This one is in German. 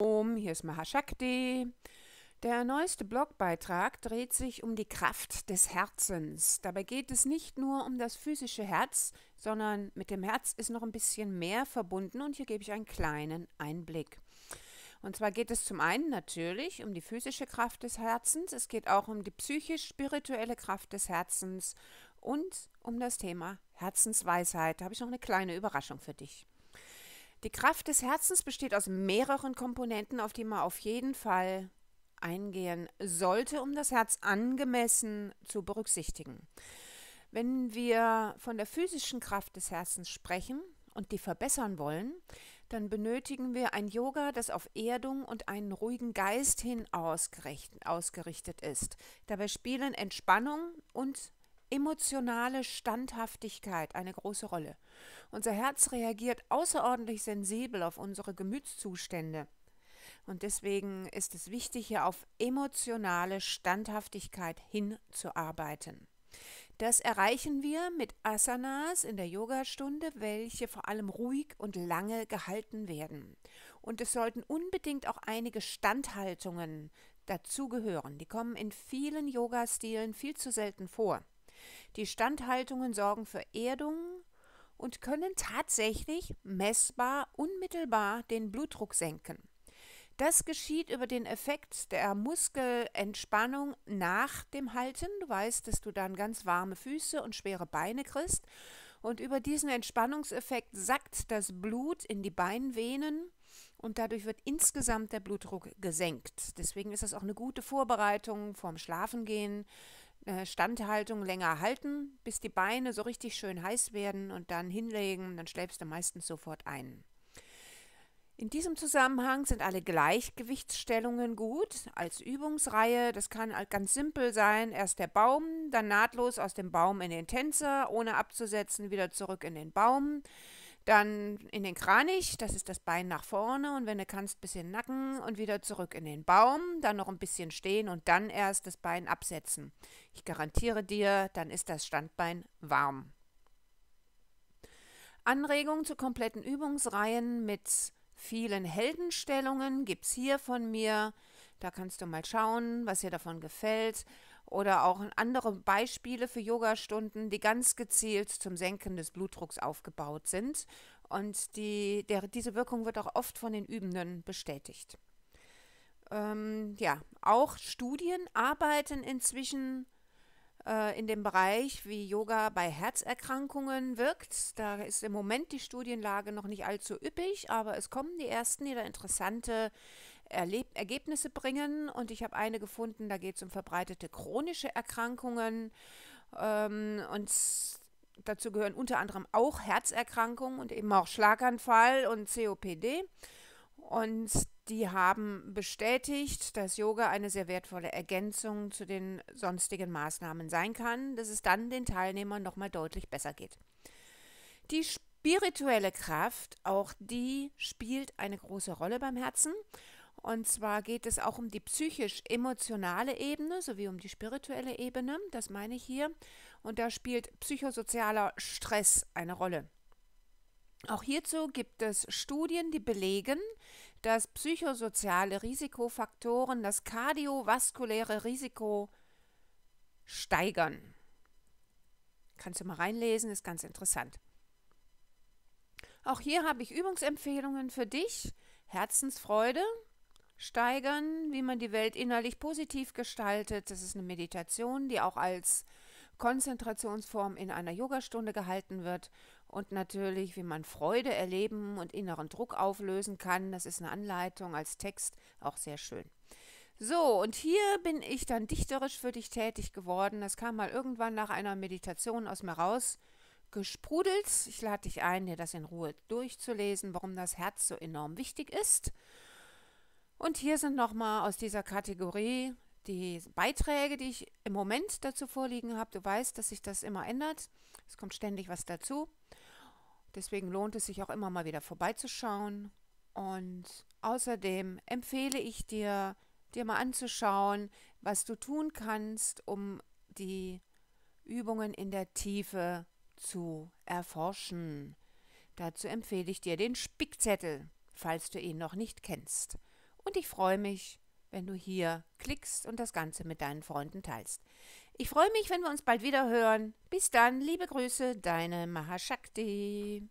Hier ist Mahashakti. Der neueste Blogbeitrag dreht sich um die Kraft des Herzens. Dabei geht es nicht nur um das physische Herz, sondern mit dem Herz ist noch ein bisschen mehr verbunden und hier gebe ich einen kleinen Einblick. Und zwar geht es zum einen natürlich um die physische Kraft des Herzens, es geht auch um die psychisch-spirituelle Kraft des Herzens und um das Thema Herzensweisheit. Da habe ich noch eine kleine Überraschung für dich. Die Kraft des Herzens besteht aus mehreren Komponenten, auf die man auf jeden Fall eingehen sollte, um das Herz angemessen zu berücksichtigen. Wenn wir von der physischen Kraft des Herzens sprechen und die verbessern wollen, dann benötigen wir ein Yoga, das auf Erdung und einen ruhigen Geist hin ausgerichtet ist. Dabei spielen Entspannung und emotionale Standhaftigkeit eine große Rolle. Unser Herz reagiert außerordentlich sensibel auf unsere Gemütszustände. Und deswegen ist es wichtig, hier auf emotionale Standhaftigkeit hinzuarbeiten. Das erreichen wir mit Asanas in der Yogastunde, welche vor allem ruhig und lange gehalten werden. Und es sollten unbedingt auch einige Standhaltungen dazugehören. Die kommen in vielen Yoga-Stilen viel zu selten vor. Die Standhaltungen sorgen für Erdung und können tatsächlich messbar unmittelbar den Blutdruck senken. Das geschieht über den Effekt der Muskelentspannung nach dem Halten. Du weißt, dass du dann ganz warme Füße und schwere Beine kriegst. Und über diesen Entspannungseffekt sackt das Blut in die Beinvenen und dadurch wird insgesamt der Blutdruck gesenkt. Deswegen ist das auch eine gute Vorbereitung vorm Schlafengehen, äh, Standhaltung länger halten, bis die Beine so richtig schön heiß werden und dann hinlegen, dann schläfst du meistens sofort ein. In diesem Zusammenhang sind alle Gleichgewichtsstellungen gut als Übungsreihe. Das kann ganz simpel sein. Erst der Baum, dann nahtlos aus dem Baum in den Tänzer, ohne abzusetzen, wieder zurück in den Baum. Dann in den Kranich, das ist das Bein nach vorne und wenn du kannst, ein bisschen Nacken und wieder zurück in den Baum, dann noch ein bisschen stehen und dann erst das Bein absetzen. Ich garantiere dir, dann ist das Standbein warm. Anregungen zu kompletten Übungsreihen mit vielen Heldenstellungen gibt es hier von mir. Da kannst du mal schauen, was dir davon gefällt oder auch andere Beispiele für Yogastunden, die ganz gezielt zum Senken des Blutdrucks aufgebaut sind. Und die, der, diese Wirkung wird auch oft von den Übenden bestätigt. Ähm, ja, auch Studien arbeiten inzwischen äh, in dem Bereich, wie Yoga bei Herzerkrankungen wirkt. Da ist im Moment die Studienlage noch nicht allzu üppig, aber es kommen die ersten, die da interessante Erleb Ergebnisse bringen und ich habe eine gefunden, da geht es um verbreitete chronische Erkrankungen ähm, und dazu gehören unter anderem auch Herzerkrankungen und eben auch Schlaganfall und COPD. Und die haben bestätigt, dass Yoga eine sehr wertvolle Ergänzung zu den sonstigen Maßnahmen sein kann, dass es dann den Teilnehmern nochmal deutlich besser geht. Die spirituelle Kraft, auch die spielt eine große Rolle beim Herzen. Und zwar geht es auch um die psychisch-emotionale Ebene sowie um die spirituelle Ebene, das meine ich hier. Und da spielt psychosozialer Stress eine Rolle. Auch hierzu gibt es Studien, die belegen, dass psychosoziale Risikofaktoren das kardiovaskuläre Risiko steigern. Kannst du mal reinlesen, ist ganz interessant. Auch hier habe ich Übungsempfehlungen für dich. Herzensfreude, steigern, wie man die Welt innerlich positiv gestaltet. Das ist eine Meditation, die auch als Konzentrationsform in einer Yogastunde gehalten wird und natürlich, wie man Freude erleben und inneren Druck auflösen kann. Das ist eine Anleitung als Text, auch sehr schön. So, und hier bin ich dann dichterisch für dich tätig geworden. Das kam mal irgendwann nach einer Meditation aus mir raus gesprudelt. Ich lade dich ein, dir das in Ruhe durchzulesen, warum das Herz so enorm wichtig ist und hier sind nochmal aus dieser Kategorie die Beiträge, die ich im Moment dazu vorliegen habe. Du weißt, dass sich das immer ändert. Es kommt ständig was dazu. Deswegen lohnt es sich auch immer mal wieder vorbeizuschauen. Und außerdem empfehle ich dir, dir mal anzuschauen, was du tun kannst, um die Übungen in der Tiefe zu erforschen. Dazu empfehle ich dir den Spickzettel, falls du ihn noch nicht kennst. Und ich freue mich, wenn du hier klickst und das Ganze mit deinen Freunden teilst. Ich freue mich, wenn wir uns bald wieder hören. Bis dann, liebe Grüße, deine Mahashakti.